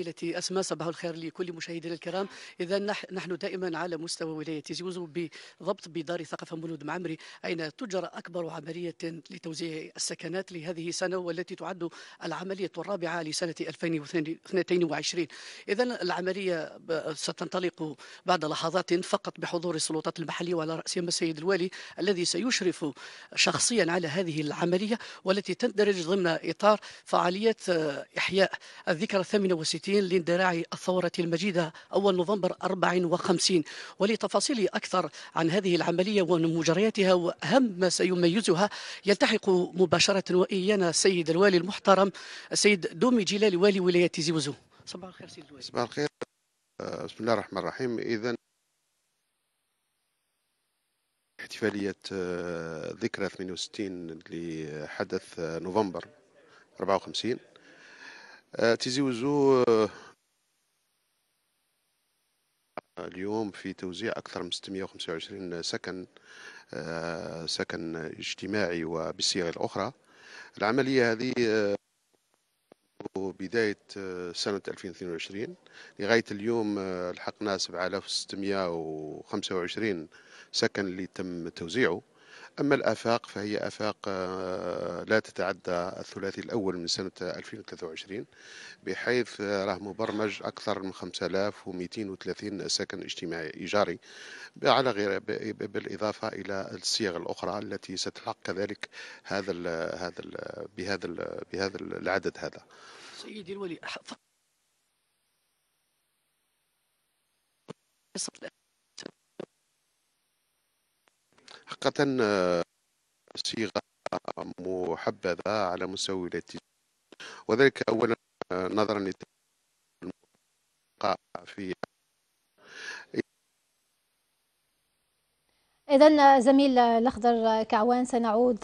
التي اسماء صباح الخير لكل مشاهدينا الكرام اذا نحن دائما على مستوى ولايه زيوزو بضبط بدار ثقافه مولود معمري اين تجرى اكبر عمليه لتوزيع السكنات لهذه السنه والتي تعد العمليه الرابعه لسنه 2022 اذا العمليه ستنطلق بعد لحظات فقط بحضور السلطات المحليه وعلى راسهم السيد الوالي الذي سيشرف شخصيا على هذه العمليه والتي تندرج ضمن اطار فعاليه احياء الذكرى 68 الثابتين لاندلاع الثورة المجيدة أول نوفمبر 54 ولتفاصيل أكثر عن هذه العملية ومجرياتها وأهم ما سيميزها يلتحق مباشرة وإيانا السيد الوالي المحترم السيد دومي جلال والي ولاية زوزو صباح الخير سيد الوالي صباح الخير آه، بسم الله الرحمن الرحيم إذا احتفالية آه، ذكرى 68 لحدث آه، نوفمبر 54 آه، تيزي وزو آه، اليوم في توزيع أكثر من 625 سكن آه، سكن اجتماعي وبالصيغه الأخرى العملية هذه بداية سنة 2022 لغاية اليوم لحقنا 7625 سكن اللي تم توزيعه أما الآفاق فهي آفاق آه، لا تتعدى الثلاثي الأول من سنة 2023 بحيث آه، راه مبرمج أكثر من 5230 سكن اجتماعي إيجاري على غير بالإضافة إلى الصيغ الأخرى التي ستلحق كذلك هذا الـ هذا الـ بهذا الـ بهذا العدد هذا سيدي الولي حقيقة صيغة محبذة على مستوى الاتجاه وذلك أولا نظرا للموقع في إذا زميل الأخضر كعوان سنعود